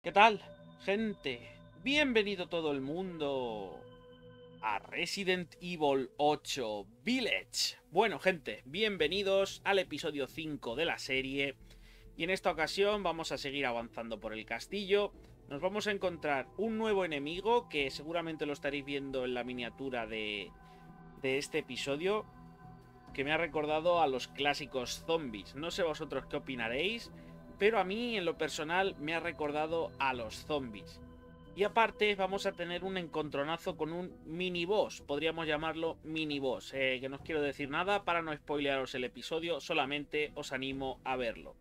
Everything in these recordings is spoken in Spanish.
¿Qué tal, gente? Bienvenido todo el mundo a Resident Evil 8 Village. Bueno, gente, bienvenidos al episodio 5 de la serie. Y en esta ocasión vamos a seguir avanzando por el castillo. Nos vamos a encontrar un nuevo enemigo que seguramente lo estaréis viendo en la miniatura de, de este episodio. Que me ha recordado a los clásicos zombies. No sé vosotros qué opinaréis pero a mí en lo personal me ha recordado a los zombies. Y aparte vamos a tener un encontronazo con un mini boss, podríamos llamarlo mini boss, eh, que no os quiero decir nada para no spoilearos el episodio, solamente os animo a verlo.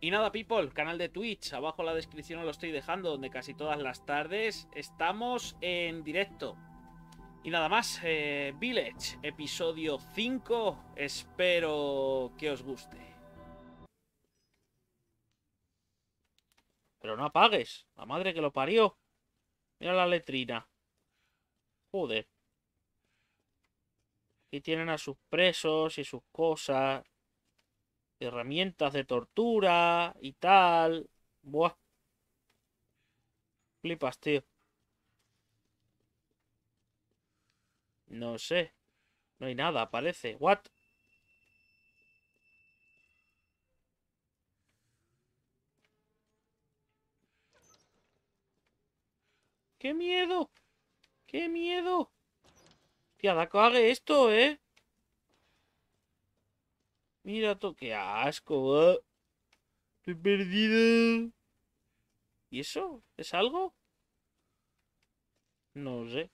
Y nada, people, canal de Twitch, abajo en la descripción os lo estoy dejando, donde casi todas las tardes estamos en directo. Y nada más, eh, Village, episodio 5, espero que os guste. Pero no apagues. La madre que lo parió. Mira la letrina. Joder. Aquí tienen a sus presos y sus cosas. Herramientas de tortura y tal. Buah. Flipas, tío. No sé. No hay nada, parece. What? ¡Qué miedo! ¡Qué miedo! Qué da cague esto, ¿eh? Mira tú, qué asco, ¿eh? Estoy perdido. ¿Y eso? ¿Es algo? No lo sé.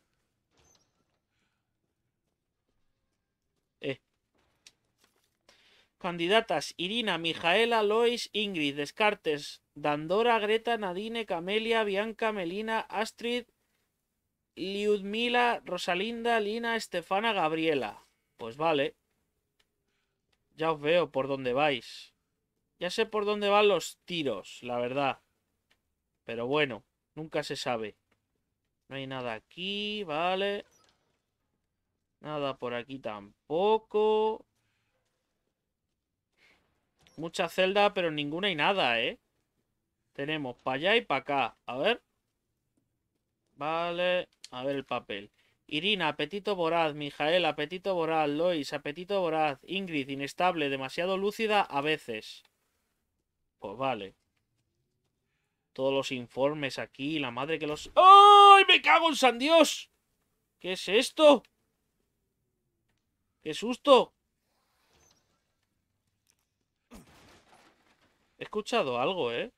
Candidatas Irina, Mijaela, Lois, Ingrid, Descartes, Dandora, Greta, Nadine, Camelia, Bianca, Melina, Astrid, Liudmila, Rosalinda, Lina, Estefana, Gabriela. Pues vale. Ya os veo por dónde vais. Ya sé por dónde van los tiros, la verdad. Pero bueno, nunca se sabe. No hay nada aquí, vale. Nada por aquí tampoco. Mucha celda, pero ninguna y nada, ¿eh? Tenemos para allá y para acá. A ver. Vale. A ver el papel. Irina, apetito voraz. Mijael, apetito voraz. Lois, apetito voraz. Ingrid, inestable, demasiado lúcida a veces. Pues vale. Todos los informes aquí, la madre que los... ¡Ay, me cago en San Dios! ¿Qué es esto? ¡Qué susto! He escuchado algo, ¿eh?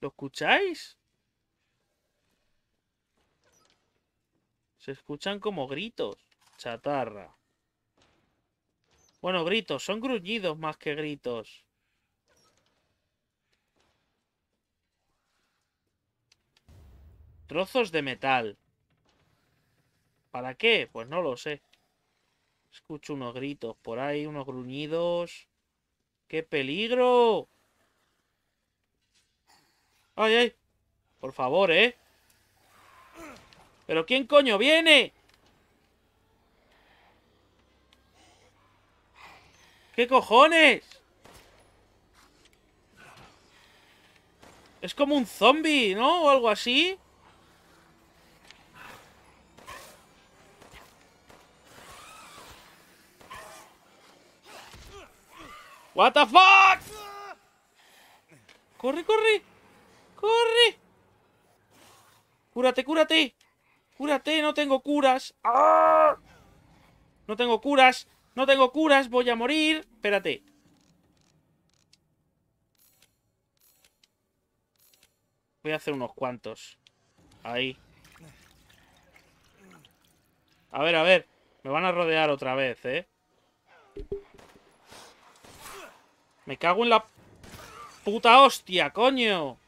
¿Lo escucháis? Se escuchan como gritos. Chatarra. Bueno, gritos. Son gruñidos más que gritos. Trozos de metal. ¿Para qué? Pues no lo sé. Escucho unos gritos por ahí, unos gruñidos. ¡Qué peligro! ¡Ay, ay! Por favor, ¿eh? ¿Pero quién coño viene? ¿Qué cojones? Es como un zombie, ¿no? O algo así. What the fuck? Corre, corre. Corre. Cúrate, cúrate. Cúrate, no tengo curas. Ah. No tengo curas. No tengo curas, voy a morir. Espérate. Voy a hacer unos cuantos. Ahí. A ver, a ver. Me van a rodear otra vez, ¿eh? Me cago en la puta hostia, coño.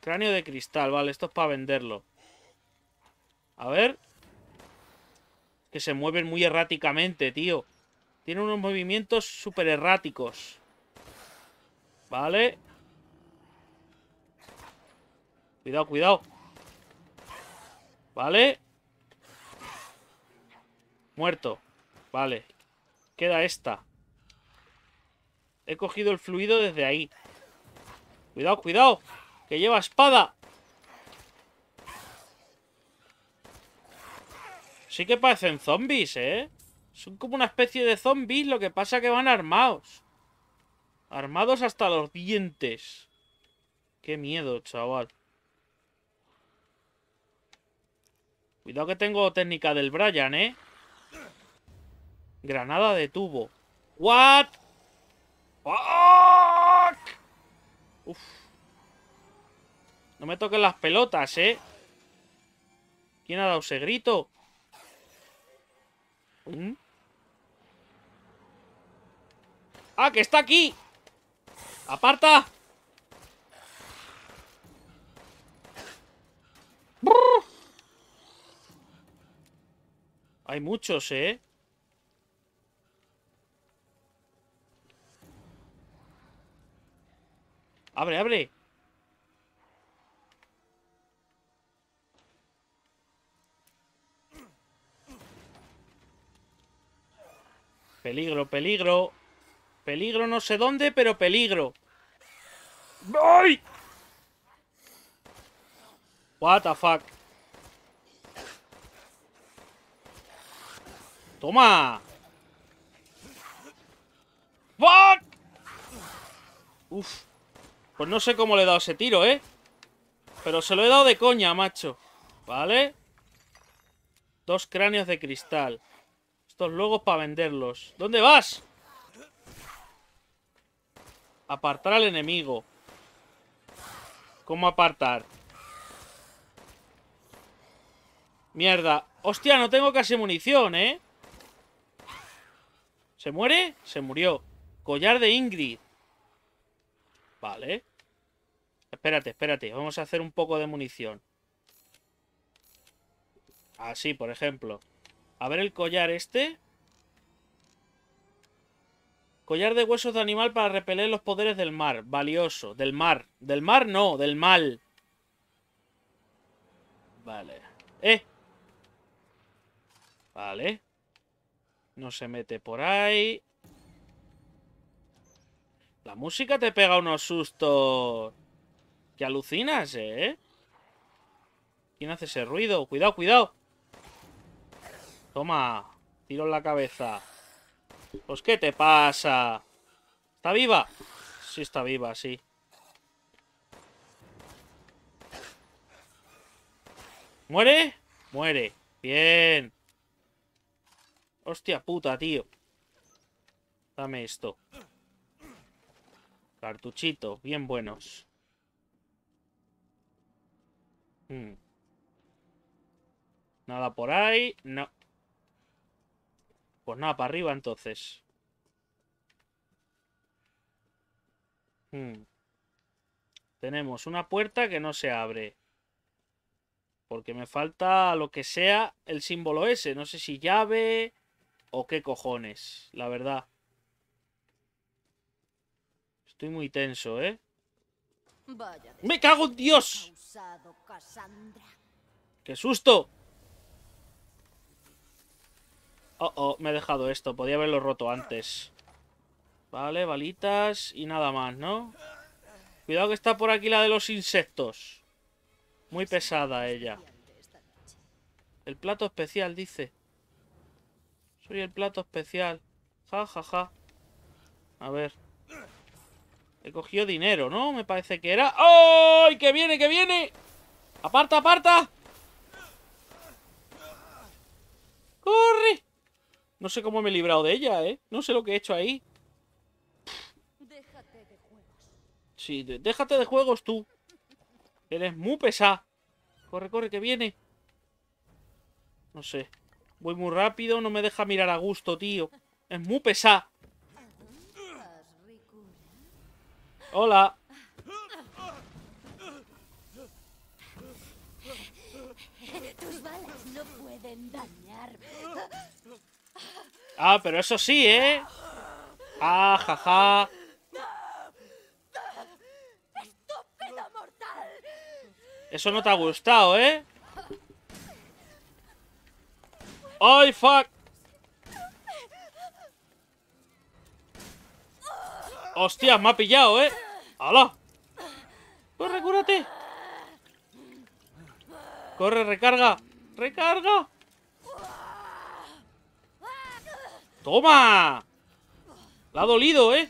Cráneo de cristal, vale, esto es para venderlo. A ver. Que se mueven muy erráticamente, tío. Tiene unos movimientos súper erráticos. Vale. Cuidado, cuidado. Vale. Muerto. Vale. Queda esta. He cogido el fluido desde ahí. Cuidado, cuidado. Que lleva espada. Sí que parecen zombies, ¿eh? Son como una especie de zombies, lo que pasa que van armados. Armados hasta los dientes. Qué miedo, chaval. Cuidado que tengo técnica del Brian, ¿eh? Granada de tubo. ¿What? Uf. No me toquen las pelotas, ¿eh? ¿Quién ha dado ese grito? ¡Ah, que está aquí! ¡Aparta! Hay muchos, ¿eh? ¡Abre, abre! Peligro, peligro. Peligro no sé dónde, pero peligro. ¡Ay! What the fuck. ¡Toma! ¡Fuck! Uf. Pues no sé cómo le he dado ese tiro, ¿eh? Pero se lo he dado de coña, macho ¿Vale? Dos cráneos de cristal Estos luego para venderlos ¿Dónde vas? Apartar al enemigo ¿Cómo apartar? Mierda Hostia, no tengo casi munición, ¿eh? ¿Se muere? Se murió Collar de Ingrid Vale espérate, espérate. Vamos a hacer un poco de munición. Así, por ejemplo. A ver el collar este. Collar de huesos de animal para repeler los poderes del mar. Valioso. Del mar. Del mar no, del mal. Vale. ¡Eh! Vale. No se mete por ahí. La música te pega unos sustos. Que alucinas, ¿eh? ¿Quién hace ese ruido? ¡Cuidado, cuidado! Toma, tiro en la cabeza. Pues, ¿qué te pasa? ¿Está viva? Sí, está viva, sí. ¿Muere? Muere. Bien. Hostia puta, tío. Dame esto. Cartuchito, bien buenos. Mm. Nada por ahí. No. Pues nada, para arriba entonces. Mm. Tenemos una puerta que no se abre. Porque me falta lo que sea el símbolo ese. No sé si llave o qué cojones, la verdad. Estoy muy tenso, ¿eh? ¡Me cago en Dios! ¡Qué susto! Oh, oh, me he dejado esto. Podía haberlo roto antes. Vale, balitas y nada más, ¿no? Cuidado que está por aquí la de los insectos. Muy pesada ella. El plato especial, dice. Soy el plato especial. Ja, ja, ja. A ver. He cogido dinero, ¿no? Me parece que era... ¡Ay! ¡Que viene, que viene! ¡Aparta, aparta! ¡Corre! No sé cómo me he librado de ella, ¿eh? No sé lo que he hecho ahí. Déjate de juegos. Sí, déjate de juegos tú. Eres muy pesa. Corre, corre, que viene. No sé. Voy muy rápido, no me deja mirar a gusto, tío. Es muy pesa. Hola. Tus balas no pueden dañarme. Ah, pero eso sí, ¿eh? Ah, jaja. Ja. Eso no te ha gustado, ¿eh? ¡Ay, fuck! ¡Hostia! Me ha pillado, ¿eh? ¡Hala! ¡Corre, pues cúrate! ¡Corre, recarga! ¡Recarga! ¡Toma! La ha dolido, ¿eh?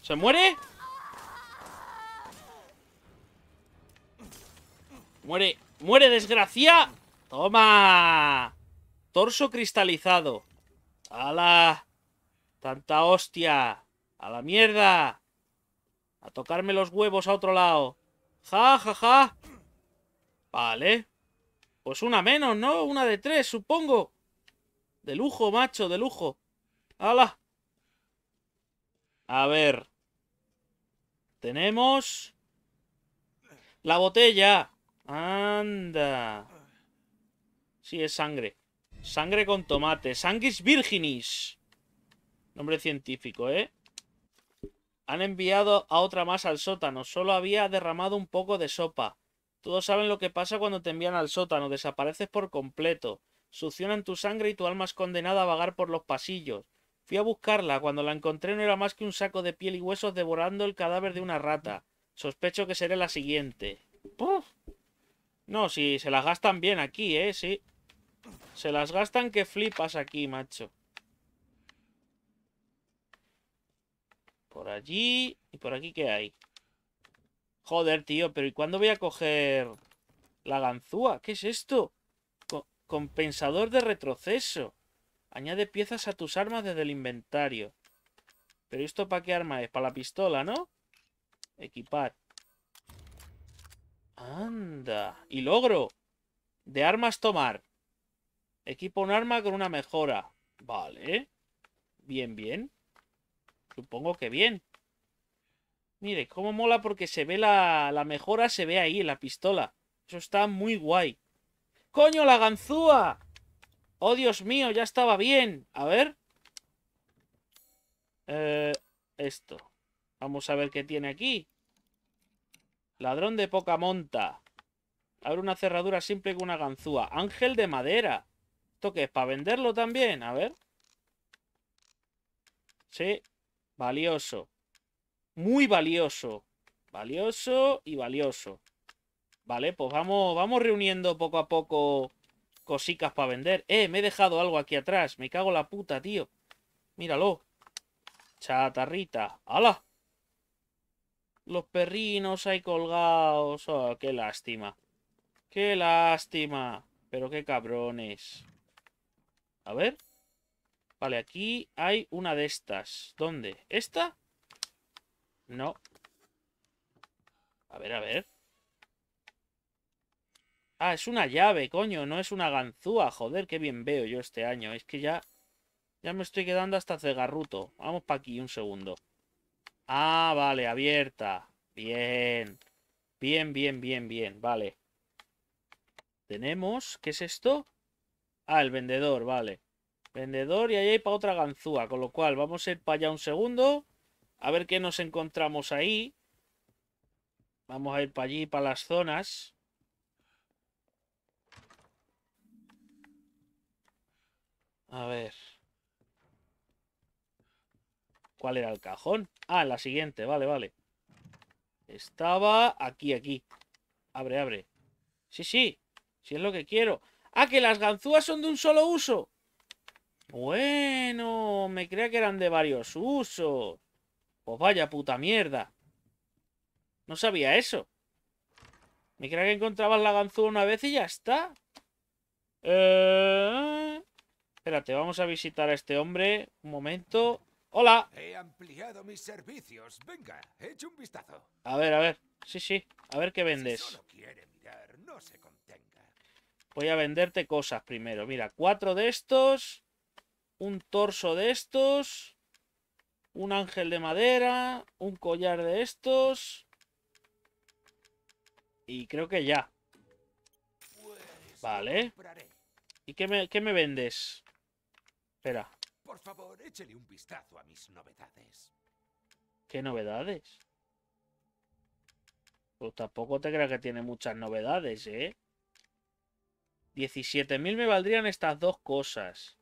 ¿Se muere? ¡Muere! ¡Muere, desgracia! ¡Toma! Torso cristalizado. ¡Hala! ¡Tanta hostia! ¡A la mierda! A tocarme los huevos a otro lado. ¡Ja, ja, ja! Vale. Pues una menos, ¿no? Una de tres, supongo. De lujo, macho, de lujo. ¡Hala! A ver. Tenemos... La botella. Anda. Sí, es sangre. Sangre con tomate. Sanguis virginis. Nombre científico, ¿eh? Han enviado a otra más al sótano. Solo había derramado un poco de sopa. Todos saben lo que pasa cuando te envían al sótano. Desapareces por completo. Succionan tu sangre y tu alma es condenada a vagar por los pasillos. Fui a buscarla. Cuando la encontré no era más que un saco de piel y huesos devorando el cadáver de una rata. Sospecho que seré la siguiente. No, si se las gastan bien aquí, ¿eh? Sí. Se las gastan que flipas aquí, macho. Por allí. ¿Y por aquí qué hay? Joder, tío, pero ¿y cuándo voy a coger la ganzúa? ¿Qué es esto? compensador de retroceso. Añade piezas a tus armas desde el inventario. ¿Pero esto para qué arma es? Para la pistola, ¿no? Equipar. Anda. Y logro. De armas tomar. Equipo un arma con una mejora. Vale. Bien, bien. Supongo que bien. Mire, cómo mola porque se ve la, la mejora, se ve ahí, la pistola. Eso está muy guay. ¡Coño, la ganzúa! ¡Oh, Dios mío! Ya estaba bien. A ver. Eh, esto. Vamos a ver qué tiene aquí. Ladrón de poca monta. Abre una cerradura simple con una ganzúa. Ángel de madera que es? ¿Para venderlo también? A ver. Sí. Valioso. Muy valioso. Valioso y valioso. Vale, pues vamos, vamos reuniendo poco a poco cositas para vender. Eh, me he dejado algo aquí atrás. Me cago la puta, tío. Míralo. Chatarrita. ¡Hala! Los perrinos ahí colgados. Oh, qué lástima. Qué lástima. Pero qué cabrones. A ver. Vale, aquí hay una de estas. ¿Dónde? ¿Esta? No. A ver, a ver. Ah, es una llave, coño. No es una ganzúa. Joder, qué bien veo yo este año. Es que ya... Ya me estoy quedando hasta cegarruto. Vamos para aquí un segundo. Ah, vale, abierta. Bien. Bien, bien, bien, bien. Vale. Tenemos... ¿Qué es esto? Ah, el vendedor, vale. Vendedor y ahí hay para otra ganzúa. Con lo cual, vamos a ir para allá un segundo. A ver qué nos encontramos ahí. Vamos a ir para allí, para las zonas. A ver. ¿Cuál era el cajón? Ah, la siguiente, vale, vale. Estaba aquí, aquí. Abre, abre. Sí, sí. Si es lo que quiero. Ah, que las ganzúas son de un solo uso. Bueno, me creía que eran de varios usos. Pues vaya puta mierda. No sabía eso. Me creía que encontrabas la ganzúa una vez y ya está. Eh... Espérate, vamos a visitar a este hombre. Un momento. ¡Hola! He ampliado mis servicios. Venga, eche un vistazo. A ver, a ver. Sí, sí. A ver qué vendes. quiere no se contenga. Voy a venderte cosas primero. Mira, cuatro de estos. Un torso de estos. Un ángel de madera. Un collar de estos. Y creo que ya. Vale. ¿Y qué me, vendes? Espera. Por favor, échale un vistazo a mis novedades. ¿Qué novedades? Pues tampoco te creas que tiene muchas novedades, ¿eh? 17.000 me valdrían estas dos cosas.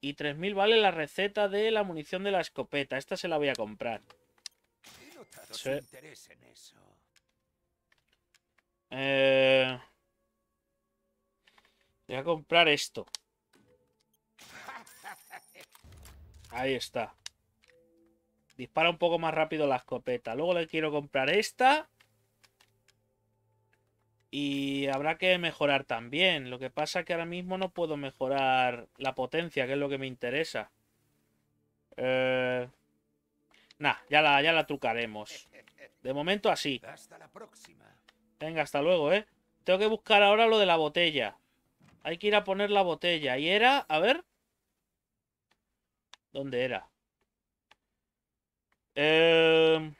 Y 3.000 vale la receta de la munición de la escopeta. Esta se la voy a comprar. Eh, voy a comprar esto. Ahí está. Dispara un poco más rápido la escopeta. Luego le quiero comprar esta y habrá que mejorar también. Lo que pasa es que ahora mismo no puedo mejorar la potencia, que es lo que me interesa. Eh... Nah, ya la, ya la trucaremos. De momento así. Venga, hasta luego, ¿eh? Tengo que buscar ahora lo de la botella. Hay que ir a poner la botella. Y era, a ver... ¿Dónde era? Eh...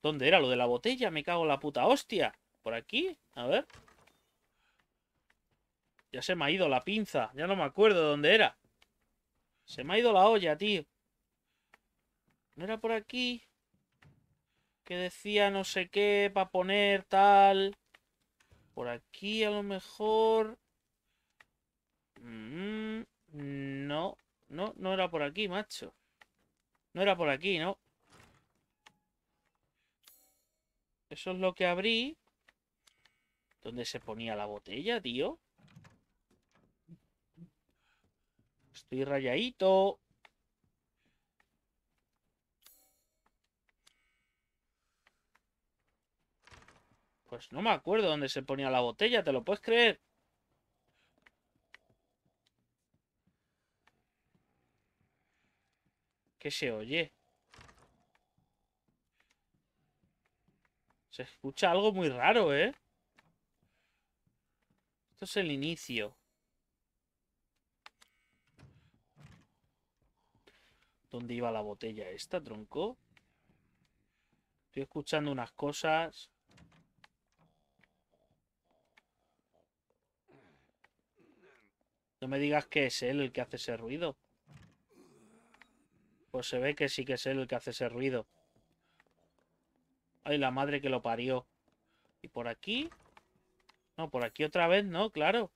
¿Dónde era lo de la botella? Me cago en la puta hostia por aquí, a ver. Ya se me ha ido la pinza, ya no me acuerdo dónde era. Se me ha ido la olla, tío. ¿No era por aquí? Que decía no sé qué para poner tal. Por aquí a lo mejor... Mm, no, no, no era por aquí, macho. No era por aquí, ¿no? Eso es lo que abrí. ¿Dónde se ponía la botella, tío? Estoy rayadito. Pues no me acuerdo dónde se ponía la botella, ¿te lo puedes creer? ¿Qué se oye? Se escucha algo muy raro, ¿eh? Esto es el inicio. ¿Dónde iba la botella esta, tronco? Estoy escuchando unas cosas. No me digas que es él el que hace ese ruido. Pues se ve que sí que es él el que hace ese ruido. Ay, la madre que lo parió. Y por aquí por aquí otra vez no, claro.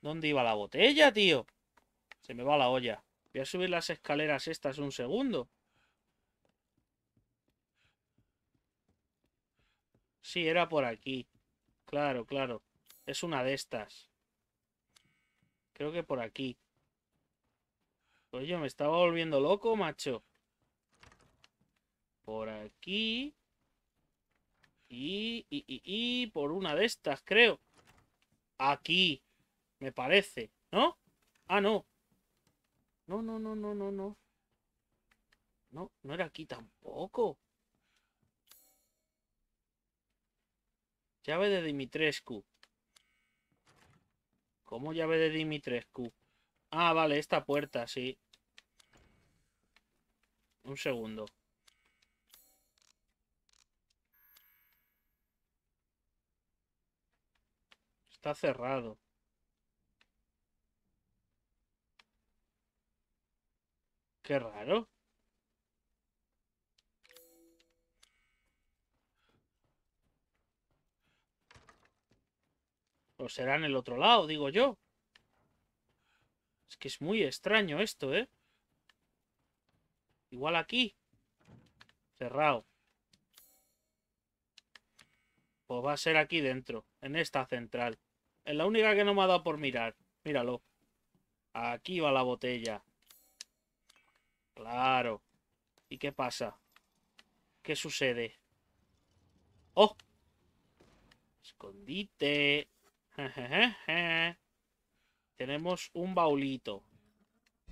¿Dónde iba la botella, tío? Se me va la olla. Voy a subir las escaleras estas un segundo. Sí, era por aquí. Claro, claro. Es una de estas. Creo que por aquí. Oye, me estaba volviendo loco, macho. Por aquí. Y, por una de estas, creo. Aquí, me parece, ¿no? Ah, no. No, no, no, no, no, no. No, no era aquí tampoco. Llave de Dimitrescu. ¿Cómo llave de Dimitrescu? Ah, vale, esta puerta, sí. Un segundo. Está cerrado. Qué raro. O será en el otro lado, digo yo. Es que es muy extraño esto, ¿eh? Igual aquí. Cerrado. Pues va a ser aquí dentro, en esta central. Es la única que no me ha dado por mirar. Míralo. Aquí va la botella. Claro. ¿Y qué pasa? ¿Qué sucede? ¡Oh! Escondite. Tenemos un baulito.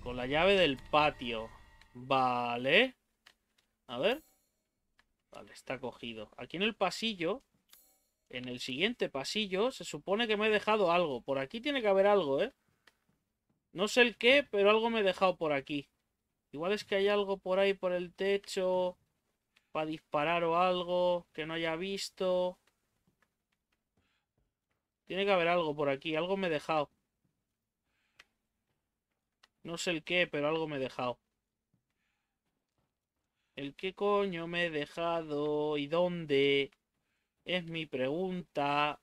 Con la llave del patio. Vale. A ver. Vale, está cogido. Aquí en el pasillo en el siguiente pasillo se supone que me he dejado algo. Por aquí tiene que haber algo, ¿eh? No sé el qué, pero algo me he dejado por aquí. Igual es que hay algo por ahí, por el techo, para disparar o algo que no haya visto. Tiene que haber algo por aquí, algo me he dejado. No sé el qué, pero algo me he dejado. ¿El qué coño me he dejado? ¿Y dónde? Es mi pregunta.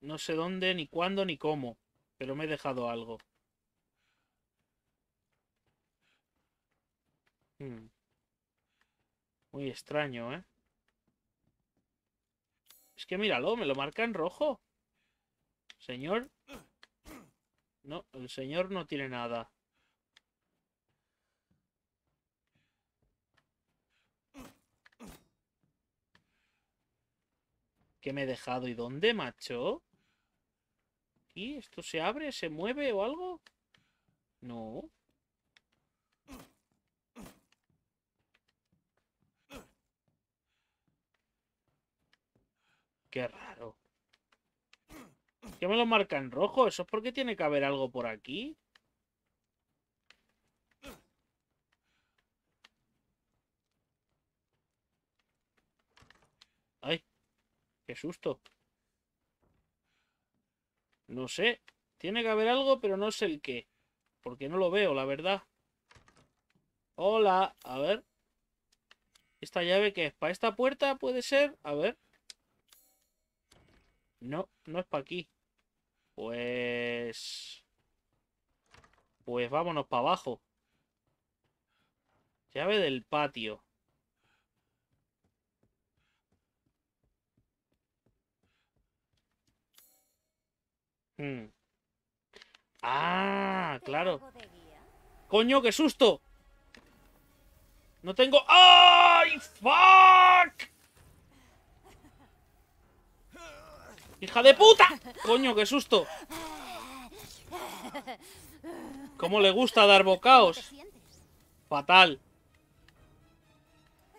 No sé dónde, ni cuándo, ni cómo, pero me he dejado algo. Hmm. Muy extraño, ¿eh? Es que míralo, me lo marca en rojo. Señor. No, el señor no tiene nada. ¿Qué me he dejado y dónde, macho? ¿Y esto se abre, se mueve o algo? No. Qué raro. ¿Qué me lo marca en rojo? ¿Eso es porque tiene que haber algo por aquí? Qué susto. No sé. Tiene que haber algo, pero no sé el qué. Porque no lo veo, la verdad. Hola. A ver. ¿Esta llave que es? ¿Para esta puerta puede ser? A ver. No, no es para aquí. Pues... Pues vámonos para abajo. Llave del patio. Mm. Ah, claro. Coño, qué susto. No tengo... ¡Ay, fuck! ¡Hija de puta! Coño, qué susto. ¿Cómo le gusta dar bocaos? Fatal.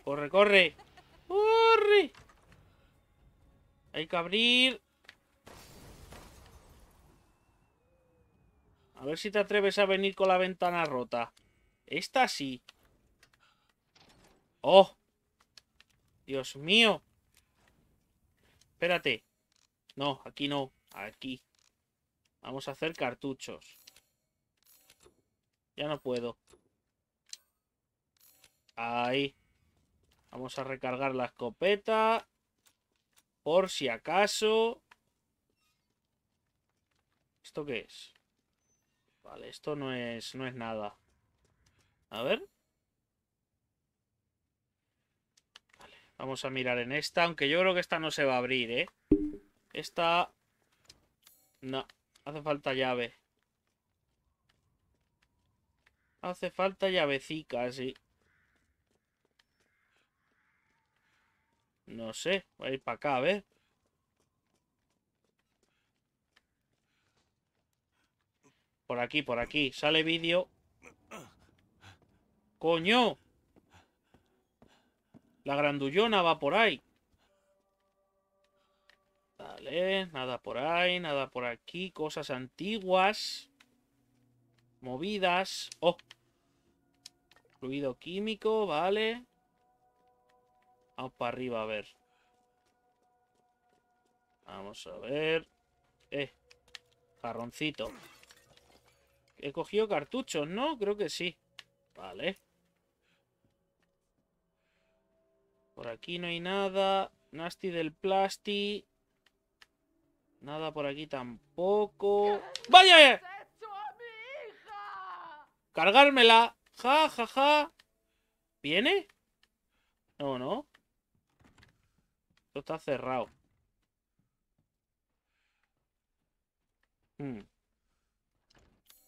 Corre, corre. ¡Corre! Hay que abrir... A ver si te atreves a venir con la ventana rota. Esta sí. ¡Oh! Dios mío. Espérate. No, aquí no. Aquí. Vamos a hacer cartuchos. Ya no puedo. Ahí. Vamos a recargar la escopeta. Por si acaso. ¿Esto qué es? Vale, esto no es, no es nada. A ver. Vale, vamos a mirar en esta, aunque yo creo que esta no se va a abrir, ¿eh? Esta... No, hace falta llave. Hace falta llavecica, sí. No sé, voy a ir para acá, a ver. Por aquí, por aquí. Sale vídeo. ¡Coño! La grandullona va por ahí. Vale, nada por ahí, nada por aquí. Cosas antiguas. Movidas. Oh. Fluido químico, vale. Vamos para arriba a ver. Vamos a ver. Eh. Jarroncito. He cogido cartuchos, ¿no? Creo que sí. Vale. Por aquí no hay nada. Nasty del Plasti. Nada por aquí tampoco. ¡Vaya! ¡Cargármela! ¡Ja, ja, ja! ¿Viene? No, no. Esto está cerrado. Hmm.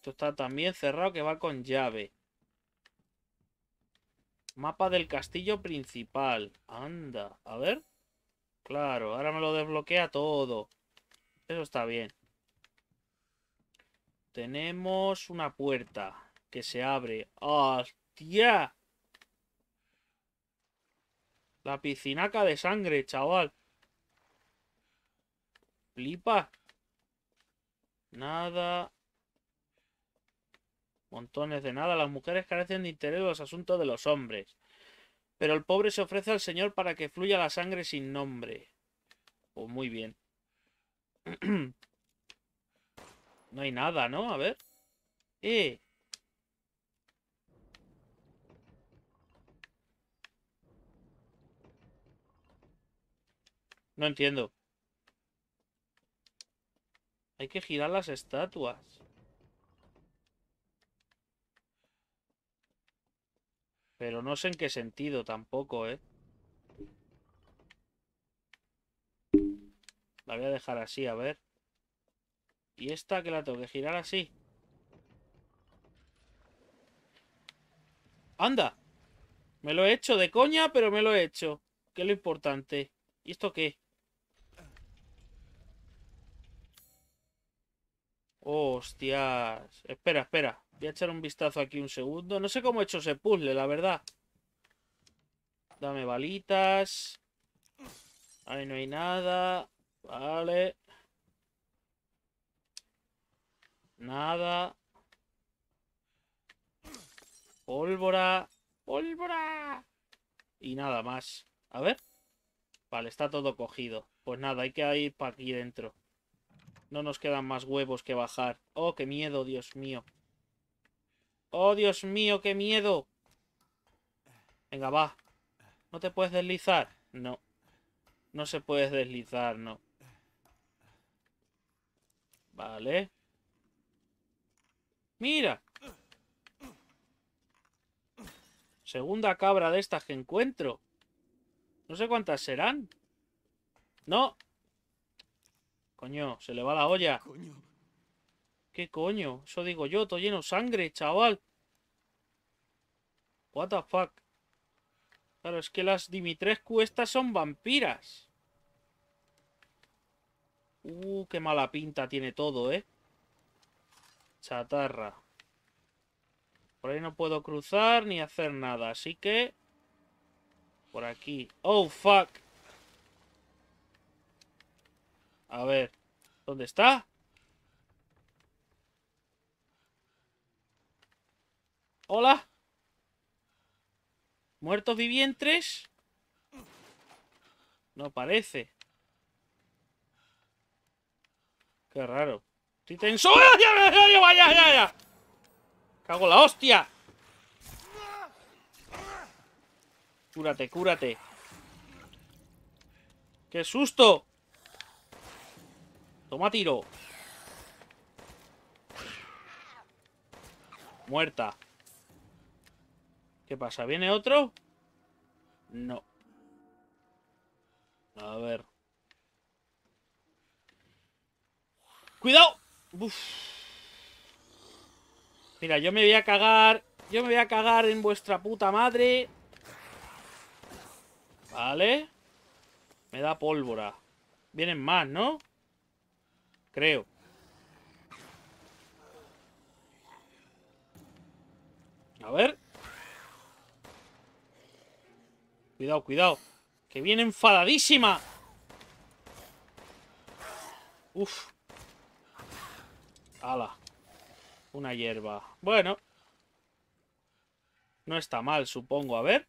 Esto está también cerrado que va con llave. Mapa del castillo principal. Anda, a ver. Claro, ahora me lo desbloquea todo. Eso está bien. Tenemos una puerta que se abre. ¡Hostia! La piscinaca de sangre, chaval. Flipa. Nada. Montones de nada, las mujeres carecen de interés en los asuntos de los hombres. Pero el pobre se ofrece al Señor para que fluya la sangre sin nombre. Pues muy bien. no hay nada, ¿no? A ver. ¡Eh! No entiendo. Hay que girar las estatuas. Pero no sé en qué sentido tampoco, ¿eh? La voy a dejar así, a ver. ¿Y esta que la tengo que girar así? ¡Anda! Me lo he hecho de coña, pero me lo he hecho. ¿Qué es lo importante? ¿Y esto qué? Hostias. Espera, espera. Voy a echar un vistazo aquí un segundo. No sé cómo he hecho ese puzzle, la verdad. Dame balitas. Ahí no hay nada. Vale. Nada. Pólvora. Pólvora. Y nada más. A ver. Vale, está todo cogido. Pues nada, hay que ir para aquí dentro. No nos quedan más huevos que bajar. Oh, qué miedo, Dios mío. Oh, Dios mío, qué miedo. Venga, va. ¿No te puedes deslizar? No. No se puede deslizar, no. Vale. ¡Mira! Segunda cabra de estas que encuentro. No sé cuántas serán. No, Coño, se le va la olla. ¿Qué coño? Eso digo yo, todo lleno de sangre, chaval. What the fuck. Claro, es que las Dimitrescu estas son vampiras. Uh, qué mala pinta tiene todo, ¿eh? Chatarra. Por ahí no puedo cruzar ni hacer nada, así que... Por aquí. Oh, fuck. A ver, ¿dónde está? Hola. ¿Muertos vivientes? No parece. Qué raro. ¡Estoy tenso! ¡Ah, ¡Ya, ya, ya, ya! ¡Cago la hostia! Cúrate, cúrate. ¡Qué susto! Toma tiro. Muerta. ¿Qué pasa? ¿Viene otro? No. A ver. ¡Cuidado! Mira, yo me voy a cagar. Yo me voy a cagar en vuestra puta madre. Vale. Me da pólvora. Vienen más, ¿no? creo. A ver. Cuidado, cuidado. Que viene enfadadísima. Uf. Ala. Una hierba. Bueno. No está mal, supongo. A ver.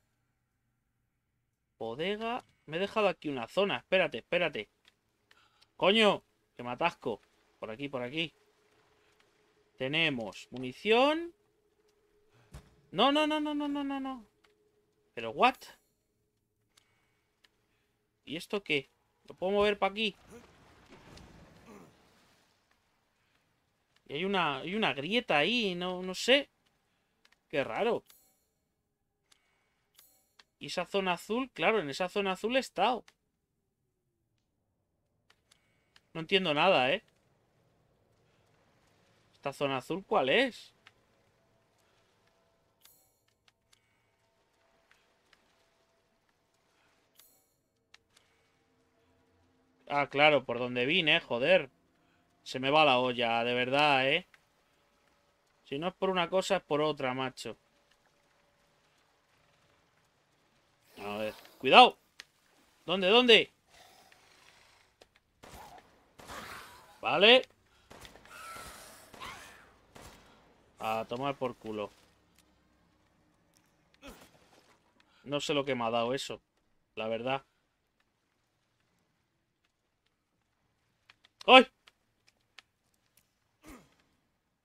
Bodega. Me he dejado aquí una zona. Espérate, espérate. Coño matasco me atasco. Por aquí, por aquí. Tenemos munición. No, no, no, no, no, no, no, no. Pero, ¿what? ¿Y esto qué? ¿Lo puedo mover para aquí? Y hay una, hay una grieta ahí, no, no sé. Qué raro. Y esa zona azul, claro, en esa zona azul he estado. No entiendo nada, ¿eh? ¿Esta zona azul cuál es? Ah, claro, por donde vine, joder. Se me va la olla, de verdad, ¿eh? Si no es por una cosa, es por otra, macho. A ver, cuidado. ¿Dónde, dónde? Vale. A tomar por culo. No sé lo que me ha dado eso. La verdad. ¡Ay!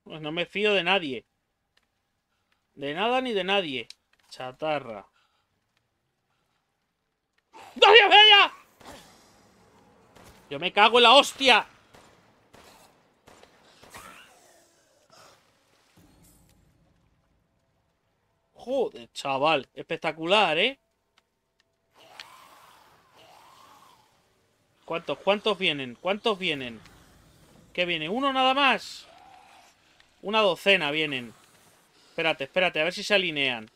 Pues no me fío de nadie. De nada ni de nadie. Chatarra. ¡Dios Yo me cago en la hostia. Joder, chaval. Espectacular, ¿eh? ¿Cuántos? ¿Cuántos vienen? ¿Cuántos vienen? ¿Qué viene? ¿Uno nada más? Una docena vienen. Espérate, espérate, a ver si se alinean.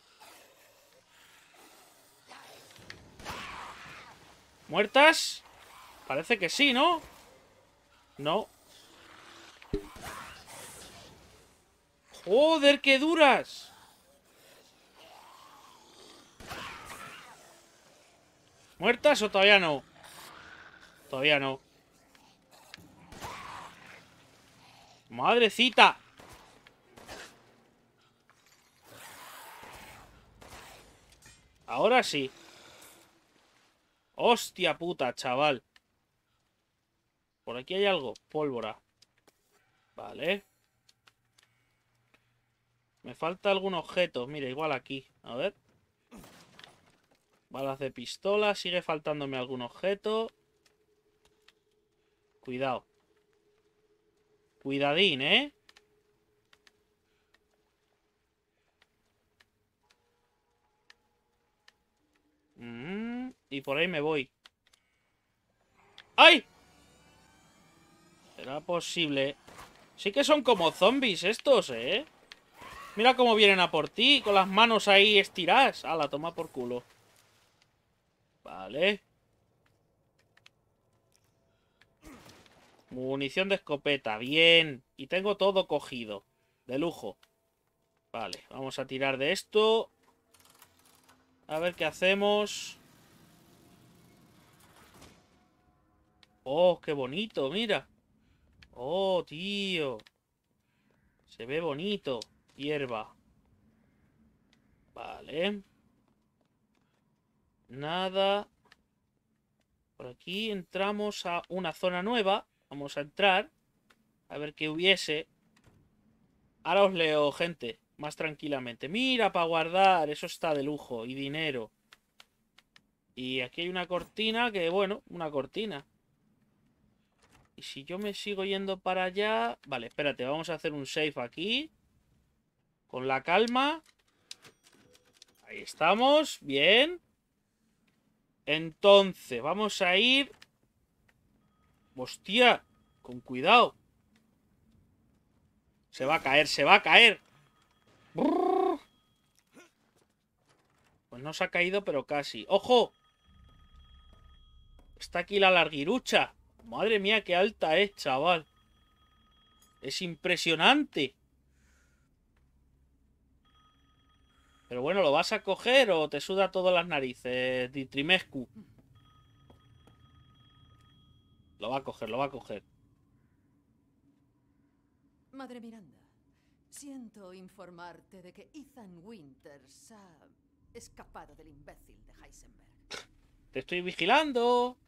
¿Muertas? Parece que sí, ¿no? No. ¡Joder, qué duras! ¿Muertas o todavía no? Todavía no. ¡Madrecita! Ahora sí. Hostia puta, chaval. Por aquí hay algo. Pólvora. Vale. Me falta algún objeto. Mira, igual aquí. A ver. Balas de pistola. Sigue faltándome algún objeto. Cuidado. Cuidadín, ¿eh? Mm, y por ahí me voy. ¡Ay! Será posible. Sí que son como zombies estos, ¿eh? Mira cómo vienen a por ti, con las manos ahí estiradas. A la toma por culo. Vale. Munición de escopeta, bien. Y tengo todo cogido. De lujo. Vale, vamos a tirar de esto. A ver qué hacemos. Oh, qué bonito, mira. Oh, tío. Se ve bonito. Hierba. Vale. Nada. Por aquí entramos a una zona nueva. Vamos a entrar. A ver qué hubiese. Ahora os leo, gente. Más tranquilamente. Mira, para guardar. Eso está de lujo. Y dinero. Y aquí hay una cortina que, bueno, una cortina. Y si yo me sigo yendo para allá... Vale, espérate. Vamos a hacer un safe aquí. Con la calma. Ahí estamos. Bien. Entonces, vamos a ir... Hostia, con cuidado. Se va a caer, se va a caer. Pues no se ha caído, pero casi. ¡Ojo! Está aquí la larguirucha. Madre mía, qué alta es, chaval. Es impresionante. Pero bueno, ¿lo vas a coger o te suda todas las narices, Ditrimescu? Lo va a coger, lo va a coger. Madre Miranda, siento informarte de que Ethan Winters ha escapado del imbécil de Heisenberg. ¡Te estoy vigilando!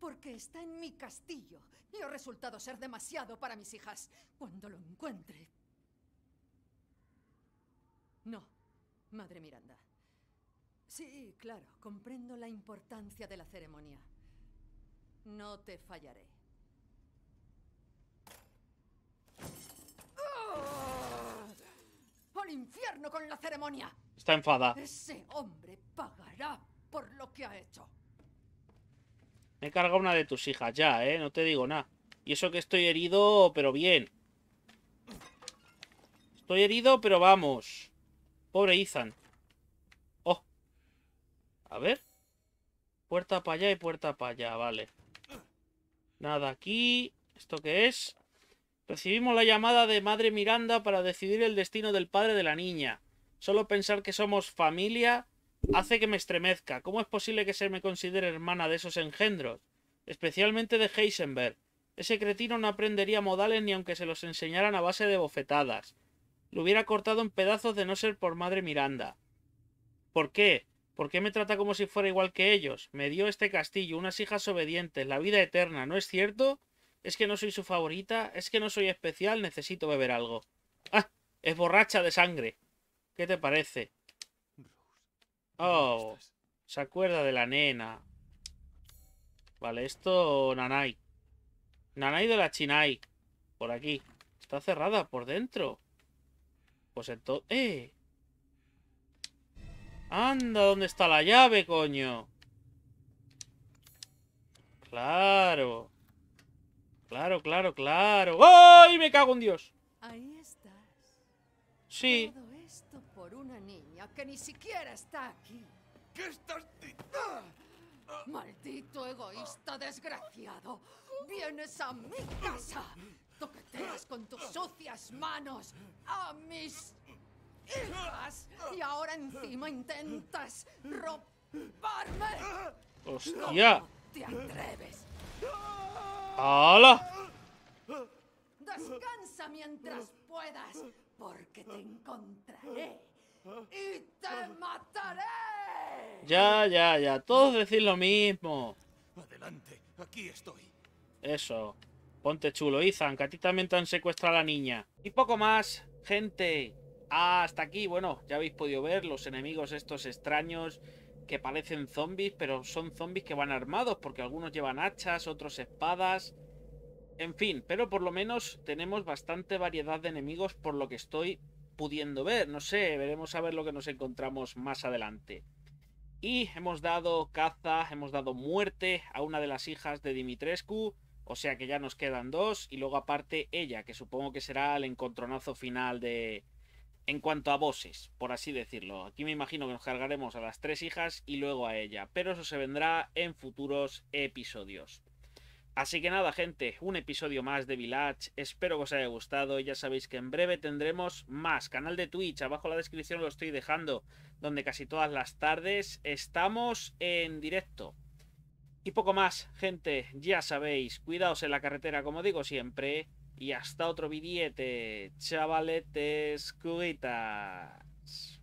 Porque está en mi castillo y ha resultado ser demasiado para mis hijas. Cuando lo encuentre... No, Madre Miranda. Sí, claro, comprendo la importancia de la ceremonia. No te fallaré. ¡Oh! ¡Al infierno con la ceremonia! Está enfada. Ese hombre pagará por lo que ha hecho. Me he cargado una de tus hijas ya, ¿eh? No te digo nada. Y eso que estoy herido, pero bien. Estoy herido, pero vamos. Pobre Ethan. Oh. A ver. Puerta para allá y puerta para allá, vale. Nada aquí. ¿Esto qué es? Recibimos la llamada de Madre Miranda para decidir el destino del padre de la niña. Solo pensar que somos familia hace que me estremezca. ¿Cómo es posible que se me considere hermana de esos engendros? Especialmente de Heisenberg. Ese cretino no aprendería modales ni aunque se los enseñaran a base de bofetadas. Lo hubiera cortado en pedazos de no ser por madre Miranda. ¿Por qué? ¿Por qué me trata como si fuera igual que ellos? Me dio este castillo, unas hijas obedientes, la vida eterna, ¿no es cierto? ¿Es que no soy su favorita? ¿Es que no soy especial? Necesito beber algo. ¡Ah! Es borracha de sangre. ¿Qué te parece? Oh, se acuerda de la nena. Vale, esto Nanai. Nanai de la Chinai. Por aquí. Está cerrada por dentro. Pues entonces... ¡Eh! ¡Anda! ¿Dónde está la llave, coño? Claro. Claro, claro, claro. ¡Ay! ¡Me cago en Dios! Ahí estás. Sí. por una niña que ni siquiera está aquí. ¿Qué estás ¡Maldito egoísta desgraciado! ¡Vienes a mi casa! Toqueteas con tus sucias manos a mis hijas y ahora encima intentas robarme. ¡Hostia! te atreves? ¡Hala! Descansa mientras puedas, porque te encontraré y te mataré. Ya, ya, ya. Todos decís lo mismo. Adelante, aquí estoy. Eso. Ponte chulo, Izan, que a ti también te han secuestrado a la niña. Y poco más, gente. Hasta aquí, bueno, ya habéis podido ver los enemigos estos extraños que parecen zombies, pero son zombies que van armados, porque algunos llevan hachas, otros espadas. En fin, pero por lo menos tenemos bastante variedad de enemigos por lo que estoy pudiendo ver. No sé, veremos a ver lo que nos encontramos más adelante. Y hemos dado caza, hemos dado muerte a una de las hijas de Dimitrescu. O sea que ya nos quedan dos. Y luego aparte ella, que supongo que será el encontronazo final de... En cuanto a voces, por así decirlo. Aquí me imagino que nos cargaremos a las tres hijas y luego a ella. Pero eso se vendrá en futuros episodios. Así que nada, gente, un episodio más de Village. Espero que os haya gustado. Ya sabéis que en breve tendremos más. Canal de Twitch, abajo en la descripción lo estoy dejando, donde casi todas las tardes estamos en directo. Y poco más, gente, ya sabéis, cuidaos en la carretera como digo siempre. Y hasta otro billete, chavaletes, curitas.